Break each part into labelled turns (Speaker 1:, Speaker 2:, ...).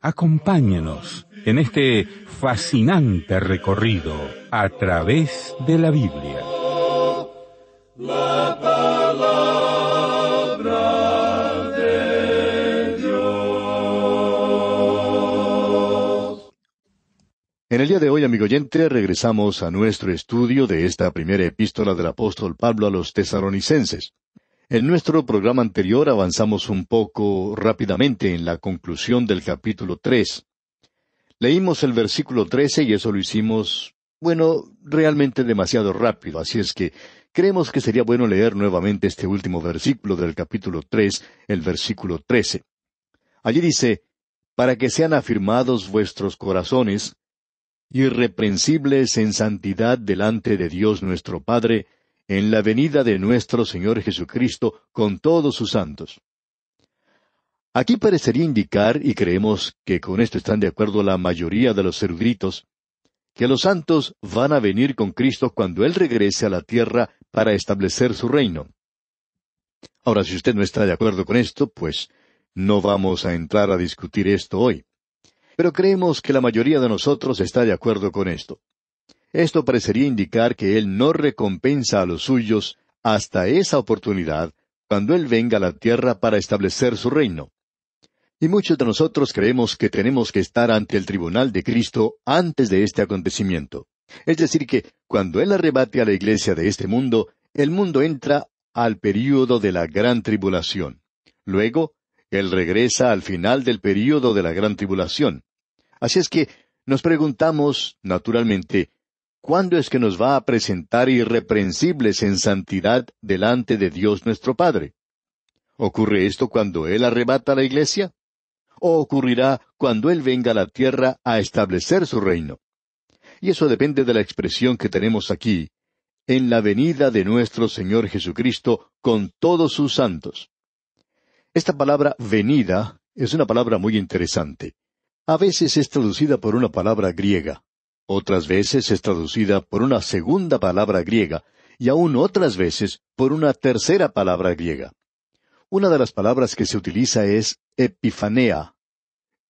Speaker 1: Acompáñenos en este fascinante recorrido a través de la Biblia. La palabra de Dios. En el día de hoy, amigo oyente, regresamos a nuestro estudio de esta primera epístola del apóstol Pablo a los tesaronicenses. En nuestro programa anterior avanzamos un poco rápidamente en la conclusión del capítulo tres. Leímos el versículo trece y eso lo hicimos, bueno, realmente demasiado rápido, así es que creemos que sería bueno leer nuevamente este último versículo del capítulo tres, el versículo trece. Allí dice, para que sean afirmados vuestros corazones, irreprensibles en santidad delante de Dios nuestro Padre, en la venida de nuestro Señor Jesucristo con todos sus santos. Aquí parecería indicar, y creemos que con esto están de acuerdo la mayoría de los eruditos, que los santos van a venir con Cristo cuando Él regrese a la tierra para establecer su reino. Ahora, si usted no está de acuerdo con esto, pues no vamos a entrar a discutir esto hoy. Pero creemos que la mayoría de nosotros está de acuerdo con esto. Esto parecería indicar que Él no recompensa a los suyos hasta esa oportunidad, cuando Él venga a la tierra para establecer su reino. Y muchos de nosotros creemos que tenemos que estar ante el tribunal de Cristo antes de este acontecimiento. Es decir, que cuando Él arrebate a la iglesia de este mundo, el mundo entra al período de la gran tribulación. Luego, Él regresa al final del período de la gran tribulación. Así es que nos preguntamos, naturalmente, ¿cuándo es que nos va a presentar irreprensibles en santidad delante de Dios nuestro Padre? ¿Ocurre esto cuando Él arrebata la iglesia? ¿O ocurrirá cuando Él venga a la tierra a establecer su reino? Y eso depende de la expresión que tenemos aquí, en la venida de nuestro Señor Jesucristo con todos sus santos. Esta palabra venida es una palabra muy interesante. A veces es traducida por una palabra griega, otras veces es traducida por una segunda palabra griega y aún otras veces por una tercera palabra griega. Una de las palabras que se utiliza es epifanea.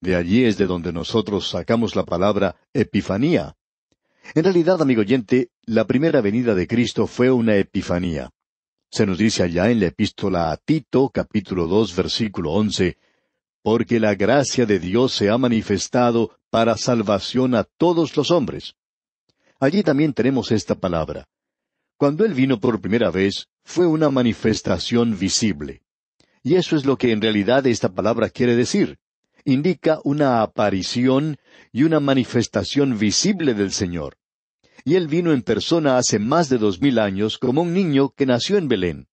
Speaker 1: De allí es de donde nosotros sacamos la palabra epifanía. En realidad, amigo oyente, la primera venida de Cristo fue una epifanía. Se nos dice allá en la epístola a Tito, capítulo dos, versículo once, porque la gracia de Dios se ha manifestado para salvación a todos los hombres. Allí también tenemos esta palabra. Cuando Él vino por primera vez, fue una manifestación visible. Y eso es lo que en realidad esta palabra quiere decir. Indica una aparición y una manifestación visible del Señor. Y Él vino en persona hace más de dos mil años como un niño que nació en Belén.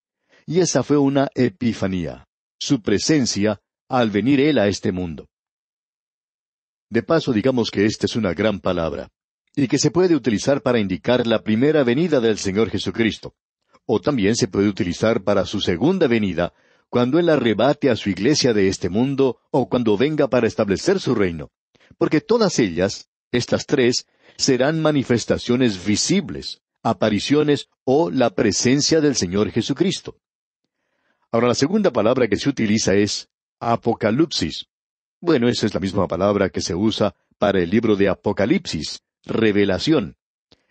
Speaker 1: Y esa fue una epifanía. Su presencia al venir Él a este mundo. De paso, digamos que esta es una gran palabra, y que se puede utilizar para indicar la primera venida del Señor Jesucristo, o también se puede utilizar para su segunda venida, cuando Él arrebate a su iglesia de este mundo o cuando venga para establecer su reino, porque todas ellas, estas tres, serán manifestaciones visibles, apariciones o la presencia del Señor Jesucristo. Ahora la segunda palabra que se utiliza es Apocalipsis. Bueno, esa es la misma palabra que se usa para el libro de Apocalipsis, revelación.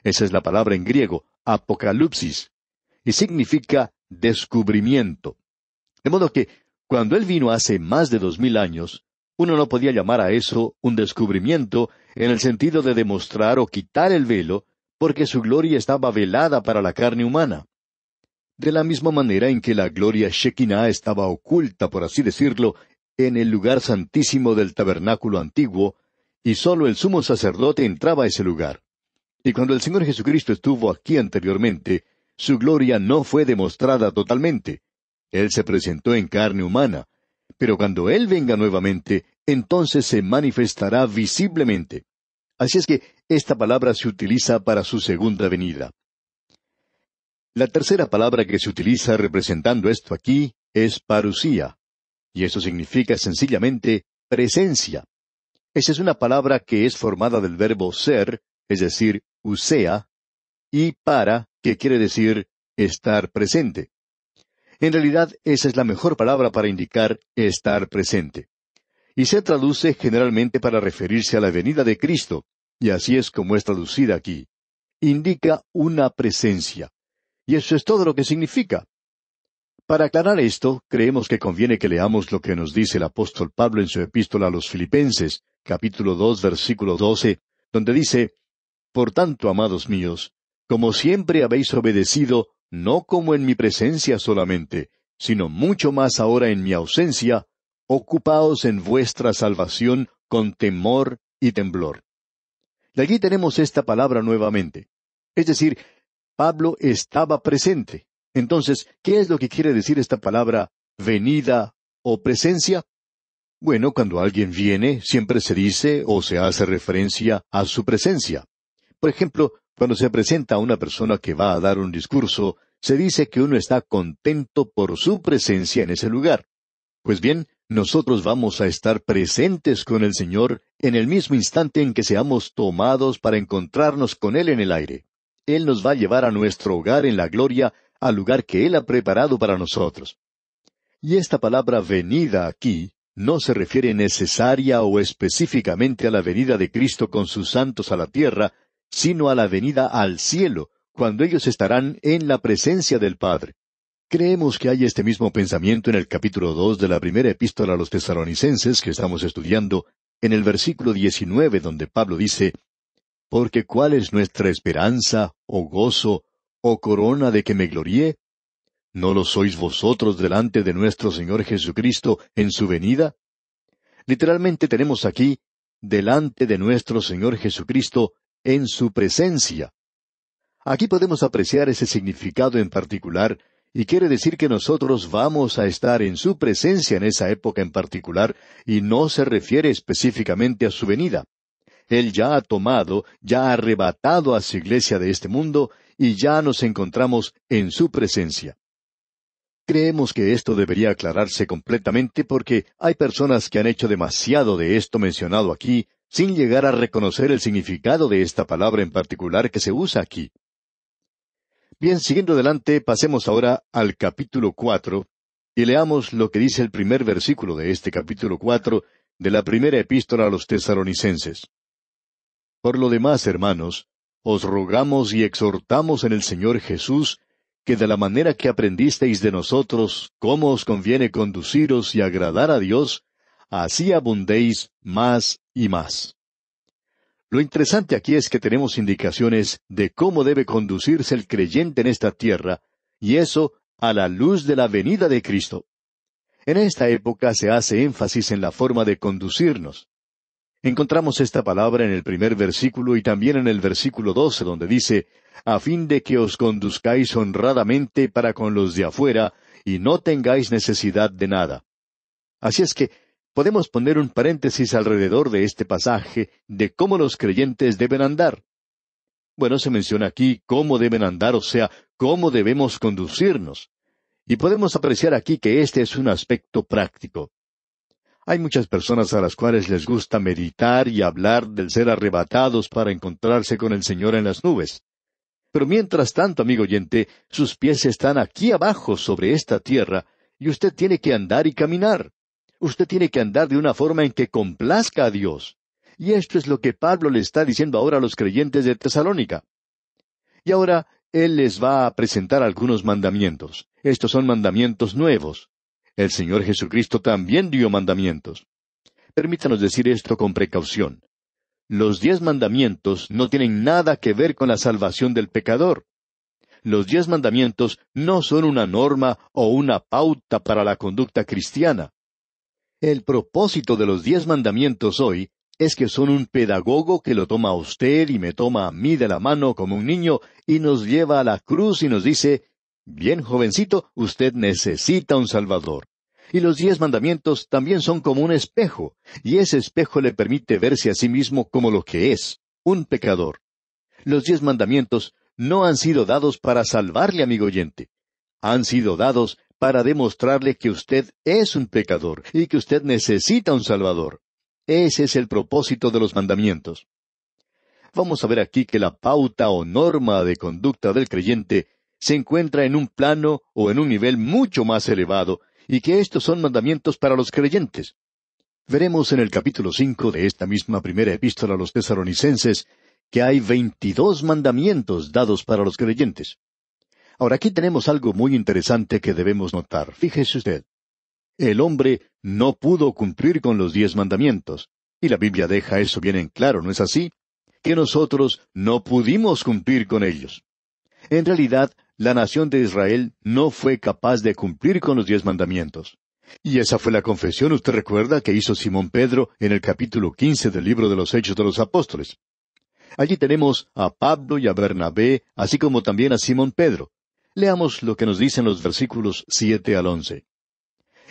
Speaker 1: Esa es la palabra en griego, Apocalipsis, y significa descubrimiento. De modo que, cuando él vino hace más de dos mil años, uno no podía llamar a eso un descubrimiento en el sentido de demostrar o quitar el velo, porque su gloria estaba velada para la carne humana de la misma manera en que la gloria Shekinah estaba oculta, por así decirlo, en el lugar santísimo del tabernáculo antiguo, y sólo el sumo sacerdote entraba a ese lugar. Y cuando el Señor Jesucristo estuvo aquí anteriormente, su gloria no fue demostrada totalmente. Él se presentó en carne humana, pero cuando Él venga nuevamente, entonces se manifestará visiblemente. Así es que esta palabra se utiliza para su segunda venida. La tercera palabra que se utiliza representando esto aquí es parusía, y eso significa sencillamente presencia. Esa es una palabra que es formada del verbo ser, es decir, usea, y para, que quiere decir estar presente. En realidad, esa es la mejor palabra para indicar estar presente. Y se traduce generalmente para referirse a la venida de Cristo, y así es como es traducida aquí. Indica una presencia y eso es todo lo que significa. Para aclarar esto, creemos que conviene que leamos lo que nos dice el apóstol Pablo en su epístola a los Filipenses, capítulo 2, versículo 12, donde dice, Por tanto, amados míos, como siempre habéis obedecido, no como en mi presencia solamente, sino mucho más ahora en mi ausencia, ocupaos en vuestra salvación con temor y temblor. De allí tenemos esta palabra nuevamente. Es decir, Pablo estaba presente. Entonces, ¿qué es lo que quiere decir esta palabra venida o presencia? Bueno, cuando alguien viene, siempre se dice o se hace referencia a su presencia. Por ejemplo, cuando se presenta a una persona que va a dar un discurso, se dice que uno está contento por su presencia en ese lugar. Pues bien, nosotros vamos a estar presentes con el Señor en el mismo instante en que seamos tomados para encontrarnos con Él en el aire. Él nos va a llevar a nuestro hogar en la gloria, al lugar que Él ha preparado para nosotros. Y esta palabra venida aquí no se refiere necesaria o específicamente a la venida de Cristo con sus santos a la tierra, sino a la venida al cielo, cuando ellos estarán en la presencia del Padre. Creemos que hay este mismo pensamiento en el capítulo dos de la primera epístola a los tesalonicenses que estamos estudiando, en el versículo diecinueve, donde Pablo dice porque ¿cuál es nuestra esperanza, o oh gozo, o oh corona de que me gloríe? ¿No lo sois vosotros delante de nuestro Señor Jesucristo en su venida? Literalmente tenemos aquí, delante de nuestro Señor Jesucristo en su presencia. Aquí podemos apreciar ese significado en particular, y quiere decir que nosotros vamos a estar en su presencia en esa época en particular, y no se refiere específicamente a su venida. Él ya ha tomado, ya ha arrebatado a su iglesia de este mundo y ya nos encontramos en su presencia. Creemos que esto debería aclararse completamente porque hay personas que han hecho demasiado de esto mencionado aquí sin llegar a reconocer el significado de esta palabra en particular que se usa aquí. Bien, siguiendo adelante, pasemos ahora al capítulo cuatro y leamos lo que dice el primer versículo de este capítulo cuatro de la primera epístola a los tesaronicenses. Por lo demás, hermanos, os rogamos y exhortamos en el Señor Jesús que de la manera que aprendisteis de nosotros cómo os conviene conduciros y agradar a Dios, así abundéis más y más. Lo interesante aquí es que tenemos indicaciones de cómo debe conducirse el creyente en esta tierra, y eso a la luz de la venida de Cristo. En esta época se hace énfasis en la forma de conducirnos. Encontramos esta palabra en el primer versículo y también en el versículo doce, donde dice, a fin de que os conduzcáis honradamente para con los de afuera y no tengáis necesidad de nada. Así es que podemos poner un paréntesis alrededor de este pasaje de cómo los creyentes deben andar. Bueno, se menciona aquí cómo deben andar, o sea, cómo debemos conducirnos. Y podemos apreciar aquí que este es un aspecto práctico. Hay muchas personas a las cuales les gusta meditar y hablar del ser arrebatados para encontrarse con el Señor en las nubes. Pero mientras tanto, amigo oyente, sus pies están aquí abajo sobre esta tierra, y usted tiene que andar y caminar. Usted tiene que andar de una forma en que complazca a Dios. Y esto es lo que Pablo le está diciendo ahora a los creyentes de Tesalónica. Y ahora él les va a presentar algunos mandamientos. Estos son mandamientos nuevos. El Señor Jesucristo también dio mandamientos. Permítanos decir esto con precaución. Los diez mandamientos no tienen nada que ver con la salvación del pecador. Los diez mandamientos no son una norma o una pauta para la conducta cristiana. El propósito de los diez mandamientos hoy es que son un pedagogo que lo toma a usted y me toma a mí de la mano como un niño y nos lleva a la cruz y nos dice, Bien jovencito, usted necesita un Salvador. Y los diez mandamientos también son como un espejo, y ese espejo le permite verse a sí mismo como lo que es, un pecador. Los diez mandamientos no han sido dados para salvarle, amigo oyente. Han sido dados para demostrarle que usted es un pecador y que usted necesita un Salvador. Ese es el propósito de los mandamientos. Vamos a ver aquí que la pauta o norma de conducta del creyente se encuentra en un plano o en un nivel mucho más elevado, y que estos son mandamientos para los creyentes. Veremos en el capítulo cinco de esta misma primera epístola a los tesaronicenses que hay veintidós mandamientos dados para los creyentes. Ahora aquí tenemos algo muy interesante que debemos notar. Fíjese usted. El hombre no pudo cumplir con los diez mandamientos. Y la Biblia deja eso bien en claro, ¿no es así? Que nosotros no pudimos cumplir con ellos. En realidad, la nación de Israel no fue capaz de cumplir con los diez mandamientos. Y esa fue la confesión, usted recuerda, que hizo Simón Pedro en el capítulo quince del libro de los Hechos de los Apóstoles. Allí tenemos a Pablo y a Bernabé, así como también a Simón Pedro. Leamos lo que nos dicen los versículos siete al once.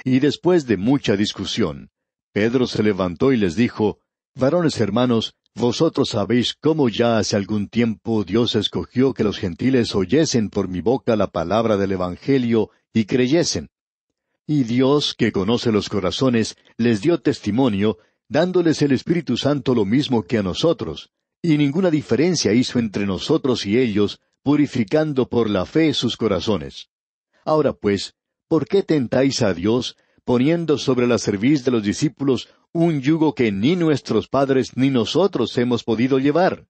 Speaker 1: Y después de mucha discusión, Pedro se levantó y les dijo, Varones hermanos, vosotros sabéis cómo ya hace algún tiempo Dios escogió que los gentiles oyesen por mi boca la palabra del Evangelio y creyesen. Y Dios, que conoce los corazones, les dio testimonio, dándoles el Espíritu Santo lo mismo que a nosotros, y ninguna diferencia hizo entre nosotros y ellos, purificando por la fe sus corazones. Ahora pues, ¿por qué tentáis a Dios poniendo sobre la cerviz de los discípulos un yugo que ni nuestros padres ni nosotros hemos podido llevar.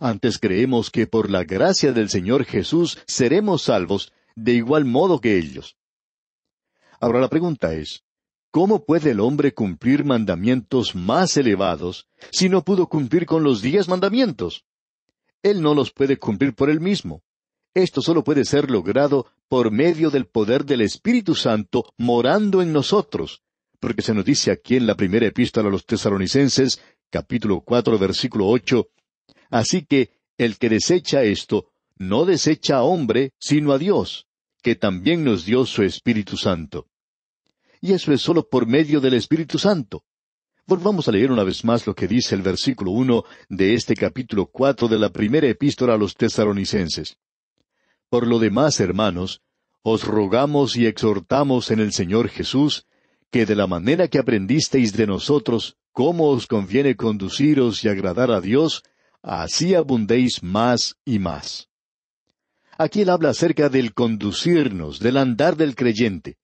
Speaker 1: Antes creemos que por la gracia del Señor Jesús seremos salvos de igual modo que ellos. Ahora la pregunta es, ¿cómo puede el hombre cumplir mandamientos más elevados si no pudo cumplir con los diez mandamientos? Él no los puede cumplir por él mismo. Esto solo puede ser logrado por medio del poder del Espíritu Santo morando en nosotros, porque se nos dice aquí en la primera epístola a los tesaronicenses, capítulo cuatro, versículo ocho, Así que el que desecha esto, no desecha a hombre, sino a Dios, que también nos dio su Espíritu Santo. Y eso es solo por medio del Espíritu Santo. Volvamos a leer una vez más lo que dice el versículo uno de este capítulo cuatro de la primera epístola a los tesaronicenses. Por lo demás, hermanos, os rogamos y exhortamos en el Señor Jesús, que de la manera que aprendisteis de nosotros cómo os conviene conduciros y agradar a Dios, así abundéis más y más. Aquí él habla acerca del conducirnos, del andar del creyente.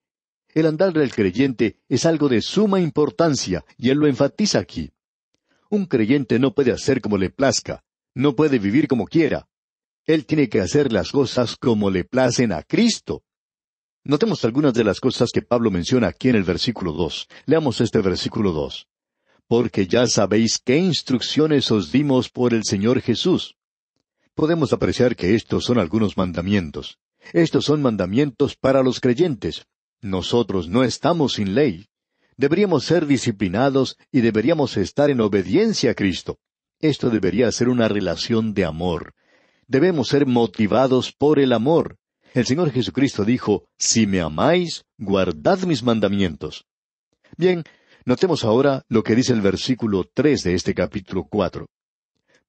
Speaker 1: El andar del creyente es algo de suma importancia, y él lo enfatiza aquí. Un creyente no puede hacer como le plazca, no puede vivir como quiera, él tiene que hacer las cosas como le placen a Cristo. Notemos algunas de las cosas que Pablo menciona aquí en el versículo dos. Leamos este versículo dos. Porque ya sabéis qué instrucciones os dimos por el Señor Jesús. Podemos apreciar que estos son algunos mandamientos. Estos son mandamientos para los creyentes. Nosotros no estamos sin ley. Deberíamos ser disciplinados y deberíamos estar en obediencia a Cristo. Esto debería ser una relación de amor debemos ser motivados por el amor. El Señor Jesucristo dijo, Si me amáis, guardad mis mandamientos. Bien, notemos ahora lo que dice el versículo tres de este capítulo 4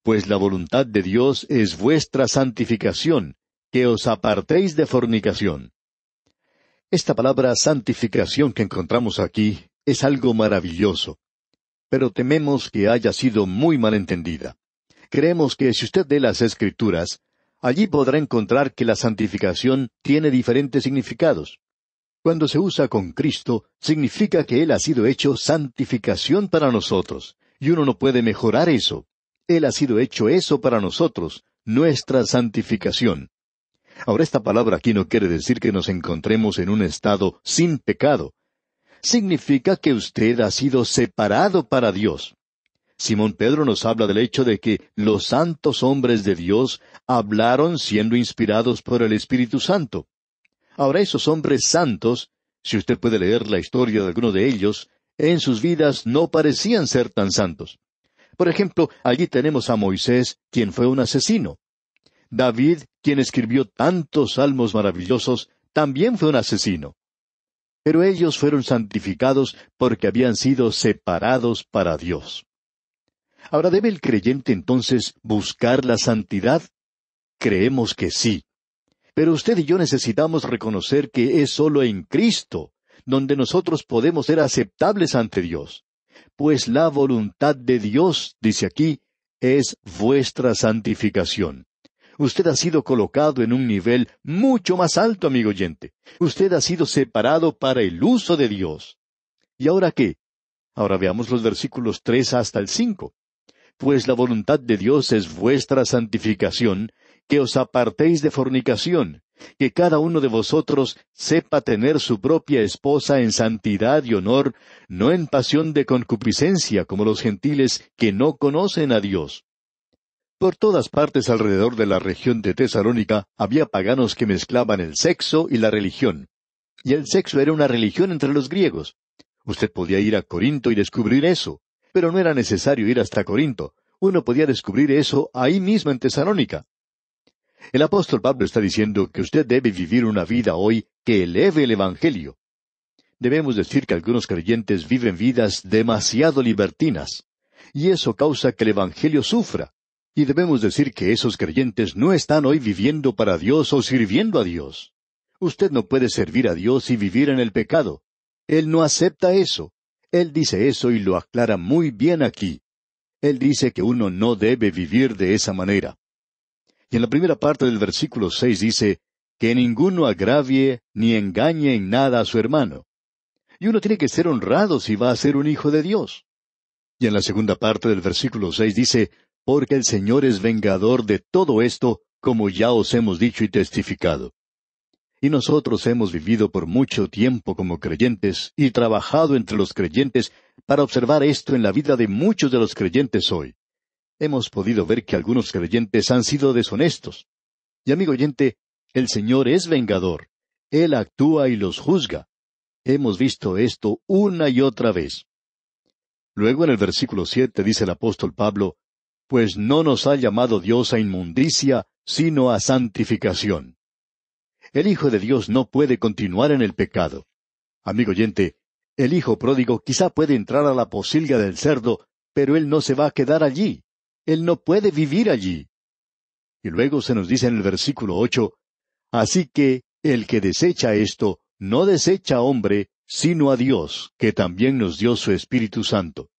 Speaker 1: Pues la voluntad de Dios es vuestra santificación, que os apartéis de fornicación. Esta palabra santificación que encontramos aquí es algo maravilloso, pero tememos que haya sido muy mal entendida creemos que si usted lee las Escrituras, allí podrá encontrar que la santificación tiene diferentes significados. Cuando se usa con Cristo, significa que Él ha sido hecho santificación para nosotros, y uno no puede mejorar eso. Él ha sido hecho eso para nosotros, nuestra santificación. Ahora esta palabra aquí no quiere decir que nos encontremos en un estado sin pecado. Significa que usted ha sido separado para Dios. Simón Pedro nos habla del hecho de que los santos hombres de Dios hablaron siendo inspirados por el Espíritu Santo. Ahora esos hombres santos, si usted puede leer la historia de alguno de ellos, en sus vidas no parecían ser tan santos. Por ejemplo, allí tenemos a Moisés, quien fue un asesino. David, quien escribió tantos salmos maravillosos, también fue un asesino. Pero ellos fueron santificados porque habían sido separados para Dios. Ahora, ¿debe el creyente entonces buscar la santidad? Creemos que sí. Pero usted y yo necesitamos reconocer que es solo en Cristo donde nosotros podemos ser aceptables ante Dios. Pues la voluntad de Dios, dice aquí, es vuestra santificación. Usted ha sido colocado en un nivel mucho más alto, amigo oyente. Usted ha sido separado para el uso de Dios. ¿Y ahora qué? Ahora veamos los versículos tres hasta el cinco pues la voluntad de Dios es vuestra santificación, que os apartéis de fornicación, que cada uno de vosotros sepa tener su propia esposa en santidad y honor, no en pasión de concupiscencia como los gentiles que no conocen a Dios. Por todas partes alrededor de la región de Tesalónica había paganos que mezclaban el sexo y la religión. Y el sexo era una religión entre los griegos. Usted podía ir a Corinto y descubrir eso pero no era necesario ir hasta Corinto. Uno podía descubrir eso ahí mismo en Tesalónica. El apóstol Pablo está diciendo que usted debe vivir una vida hoy que eleve el Evangelio. Debemos decir que algunos creyentes viven vidas demasiado libertinas, y eso causa que el Evangelio sufra. Y debemos decir que esos creyentes no están hoy viviendo para Dios o sirviendo a Dios. Usted no puede servir a Dios y vivir en el pecado. Él no acepta eso. Él dice eso y lo aclara muy bien aquí. Él dice que uno no debe vivir de esa manera. Y en la primera parte del versículo seis dice, que ninguno agravie ni engañe en nada a su hermano. Y uno tiene que ser honrado si va a ser un hijo de Dios. Y en la segunda parte del versículo seis dice, porque el Señor es vengador de todo esto, como ya os hemos dicho y testificado y nosotros hemos vivido por mucho tiempo como creyentes y trabajado entre los creyentes para observar esto en la vida de muchos de los creyentes hoy. Hemos podido ver que algunos creyentes han sido deshonestos. Y amigo oyente, el Señor es vengador. Él actúa y los juzga. Hemos visto esto una y otra vez. Luego en el versículo siete dice el apóstol Pablo, Pues no nos ha llamado Dios a inmundicia, sino a santificación. El Hijo de Dios no puede continuar en el pecado. Amigo oyente, el Hijo pródigo quizá puede entrar a la posilga del cerdo, pero él no se va a quedar allí. Él no puede vivir allí. Y luego se nos dice en el versículo ocho, Así que el que desecha esto, no desecha a hombre, sino a Dios, que también nos dio su Espíritu Santo.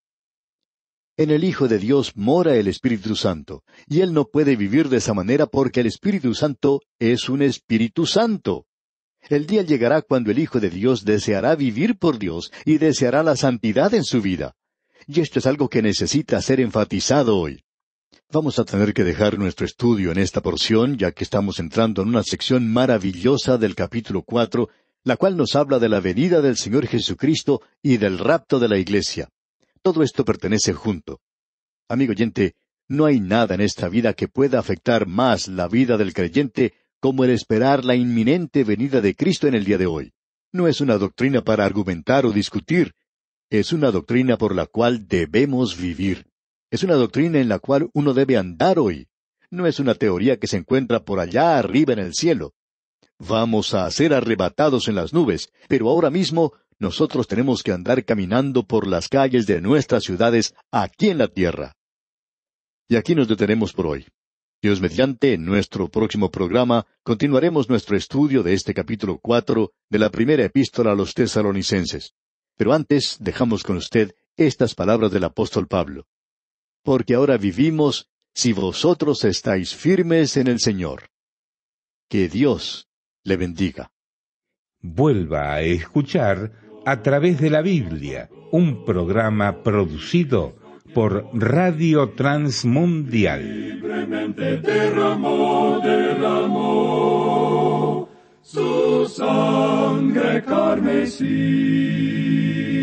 Speaker 1: En el Hijo de Dios mora el Espíritu Santo, y él no puede vivir de esa manera porque el Espíritu Santo es un Espíritu Santo. El día llegará cuando el Hijo de Dios deseará vivir por Dios y deseará la santidad en su vida. Y esto es algo que necesita ser enfatizado hoy. Vamos a tener que dejar nuestro estudio en esta porción, ya que estamos entrando en una sección maravillosa del capítulo cuatro, la cual nos habla de la venida del Señor Jesucristo y del rapto de la Iglesia. Todo esto pertenece junto. Amigo oyente, no hay nada en esta vida que pueda afectar más la vida del creyente como el esperar la inminente venida de Cristo en el día de hoy. No es una doctrina para argumentar o discutir, es una doctrina por la cual debemos vivir. Es una doctrina en la cual uno debe andar hoy. No es una teoría que se encuentra por allá arriba en el cielo. Vamos a ser arrebatados en las nubes, pero ahora mismo nosotros tenemos que andar caminando por las calles de nuestras ciudades aquí en la tierra. Y aquí nos detenemos por hoy. Dios mediante, en nuestro próximo programa continuaremos nuestro estudio de este capítulo cuatro de la primera epístola a los tesalonicenses. Pero antes dejamos con usted estas palabras del apóstol Pablo. Porque ahora vivimos si vosotros estáis firmes en el Señor. Que Dios le bendiga. Vuelva a escuchar a través de la Biblia, un programa producido por Radio Transmundial. su